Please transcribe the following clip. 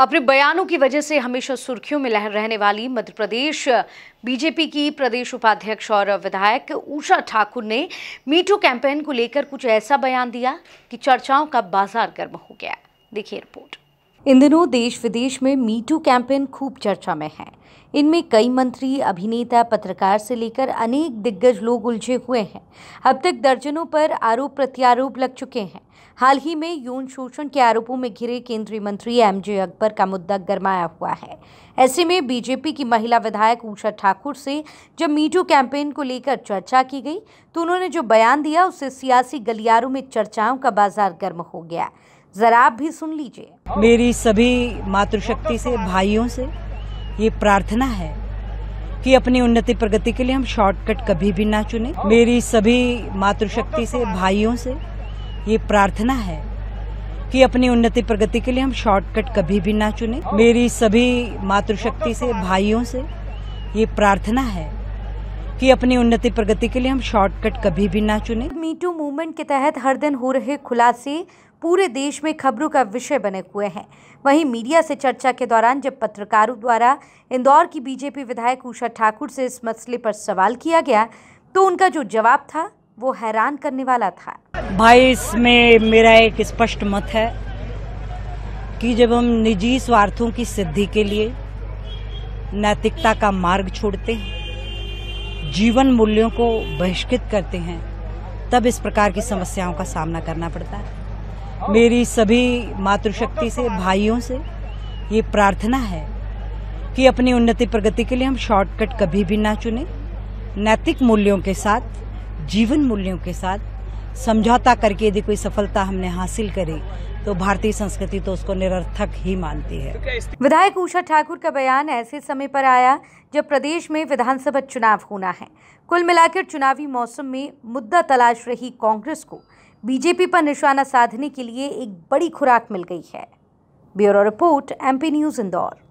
अपने बयानों की वजह से हमेशा सुर्खियों में लहर रहने वाली मध्य प्रदेश बीजेपी की प्रदेश उपाध्यक्ष और विधायक उषा ठाकुर ने मीटू कैंपेन को लेकर कुछ ऐसा बयान दिया कि चर्चाओं का बाजार गर्म हो गया देखिए रिपोर्ट इन दिनों देश विदेश में मीटू कैंपेन खूब चर्चा में है इनमें कई मंत्री अभिनेता पत्रकार से लेकर अनेक दिग्गज लोग उलझे हुए हैं अब तक दर्जनों पर आरोप प्रत्यारोप लग चुके हैं हाल ही में यौन शोषण के आरोपों में घिरे केंद्रीय मंत्री एम जे अकबर का मुद्दा गरमाया हुआ है ऐसे में बीजेपी की महिला विधायक उषा ठाकुर से जब मीटू कैंपेन को लेकर चर्चा की गई तो उन्होंने जो बयान दिया उससे सियासी गलियारों में चर्चाओं का बाजार गर्म हो गया जरा आप भी सुन लीजिए मेरी सभी मातृशक्ति से भाइयों से ये प्रार्थना है कि अपनी उन्नति प्रगति के लिए हम शॉर्टकट कभी भी ना चुने मेरी सभी मातृशक्ति से भाइयों से ये प्रार्थना है कि अपनी उन्नति प्रगति के लिए हम शॉर्टकट कभी भी ना चुने मेरी सभी मातृशक्ति से भाइयों से ये प्रार्थना है कि अपनी उन्नति प्रगति के लिए हम शॉर्टकट कभी भी ना चुने मीटू मूवमेंट के तहत हर दिन हो रहे खुलासे पूरे देश में खबरों का विषय बने हुए हैं वहीं मीडिया से चर्चा के दौरान जब पत्रकारों द्वारा इंदौर की बीजेपी विधायक उषा ठाकुर से इस मसले पर सवाल किया गया तो उनका जो जवाब था वो हैरान करने वाला था भाई इसमें मेरा एक स्पष्ट मत है कि जब हम निजी स्वार्थों की सिद्धि के लिए नैतिकता का मार्ग छोड़ते हैं जीवन मूल्यों को बहिष्कृत करते हैं तब इस प्रकार की समस्याओं का सामना करना पड़ता है मेरी सभी मातृशक्ति से भाइयों से ये प्रार्थना है कि अपनी उन्नति प्रगति के लिए हम शॉर्टकट कभी भी ना चुने नैतिक मूल्यों के साथ जीवन मूल्यों के साथ समझौता करके यदि कोई सफलता हमने हासिल करी तो भारतीय संस्कृति तो उसको निरर्थक ही मानती है विधायक उषा ठाकुर का बयान ऐसे समय पर आया जब प्रदेश में विधानसभा चुनाव होना है कुल मिलाकर चुनावी मौसम में मुद्दा तलाश रही कांग्रेस को बीजेपी पर निशाना साधने के लिए एक बड़ी खुराक मिल गई है bureau report MP news Indore